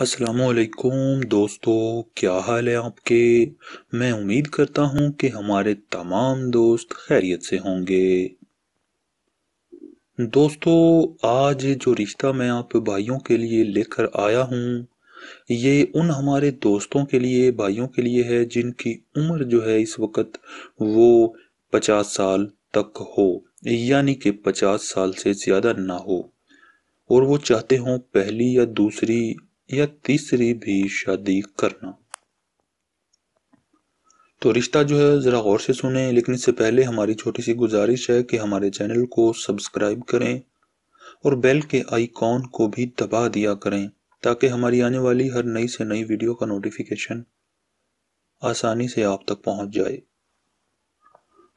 असलकुम दोस्तों क्या हाल है आपके मैं उम्मीद करता हूँ कि हमारे तमाम दोस्त खैरियत से होंगे दोस्तों आज जो रिश्ता मैं आप भाइयों के लिए लेकर आया हूँ ये उन हमारे दोस्तों के लिए भाइयों के लिए है जिनकी उम्र जो है इस वक्त वो पचास साल तक हो यानी कि पचास साल से ज़्यादा ना हो और वो चाहते हों पहली या दूसरी या तीसरी भी शादी करना तो रिश्ता जो है ज़रा गौर से सुने लेकिन इससे पहले हमारी छोटी सी गुजारिश है कि हमारे चैनल को सब्सक्राइब करें और बेल के आइकॉन को भी दबा दिया करें ताकि हमारी आने वाली हर नई से नई वीडियो का नोटिफिकेशन आसानी से आप तक पहुंच जाए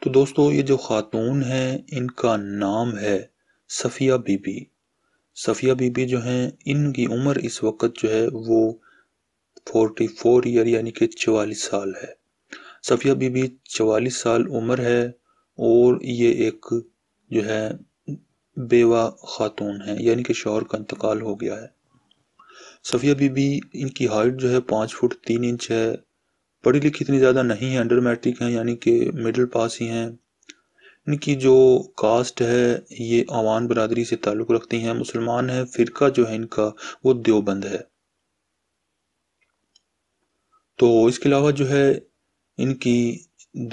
तो दोस्तों ये जो खातून हैं इनका नाम है सफ़िया बीबी सफ़िया बीबी जो हैं इनकी उम्र इस वक्त जो है वो फोर्टी फोर ईयर यानी कि चवालीस साल है सफ़िया बीबी चवालीस साल उम्र है और ये एक जो है बेवा खातून है यानी कि शोहर का इंतकाल हो गया है सफ़िया बीबी इनकी हाइट जो है पाँच फुट तीन इंच है पढ़ी लिखी इतनी ज़्यादा नहीं है अंडर मैट्रिक हैं यानी कि मिडिल पास ही हैं इनकी जो कास्ट है ये अवान बरदरी से ताल्लुक़ रखती हैं मुसलमान हैं फ़िरका जो है इनका वो देवबंद है तो इसके अलावा जो है इनकी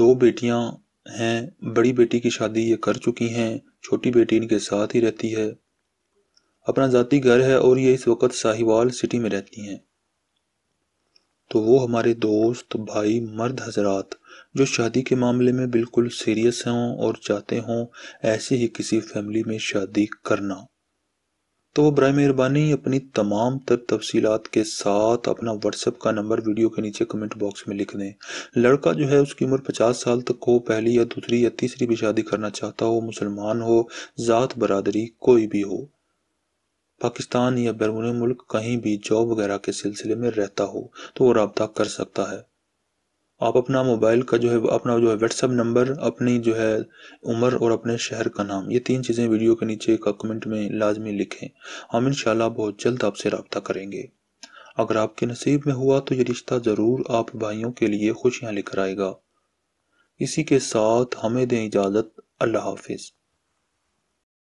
दो बेटियां हैं बड़ी बेटी की शादी ये कर चुकी हैं छोटी बेटी इनके साथ ही रहती है अपना ज़ाती घर है और ये इस वक्त साहिवाल सिटी में रहती हैं तो वो हमारे दोस्त भाई मर्द हजरात जो शादी के मामले में बिल्कुल सीरियस हों और चाहते हों ऐसे ही किसी फैमिली में शादी करना तो वह बर मेहरबानी अपनी तमाम तर तफसीत के साथ अपना व्हाट्सएप का नंबर वीडियो के नीचे कमेंट बॉक्स में लिख दें लड़का जो है उसकी उम्र 50 साल तक हो पहली या दूसरी या तीसरी भी शादी करना चाहता हो मुसलमान हो ज़ात बरदरी कोई भी हो पाकिस्तान या बैरून मुल्क कहीं भी जॉब वगैरह के सिलसिले में रहता हो तो वो रबता कर सकता है आप अपना मोबाइल का जो है अपना जो है व्हाट्सअप नंबर अपनी जो है उम्र और अपने शहर का नाम ये तीन चीज़ें वीडियो के नीचे का कमेंट में लाजमी लिखें हम इन बहुत जल्द आपसे रबता करेंगे अगर आपके नसीब में हुआ तो ये रिश्ता ज़रूर आप भाइयों के लिए खुशियाँ लेकर आएगा इसी के साथ हमें दें इजाज़त अल्लाह हाफिज़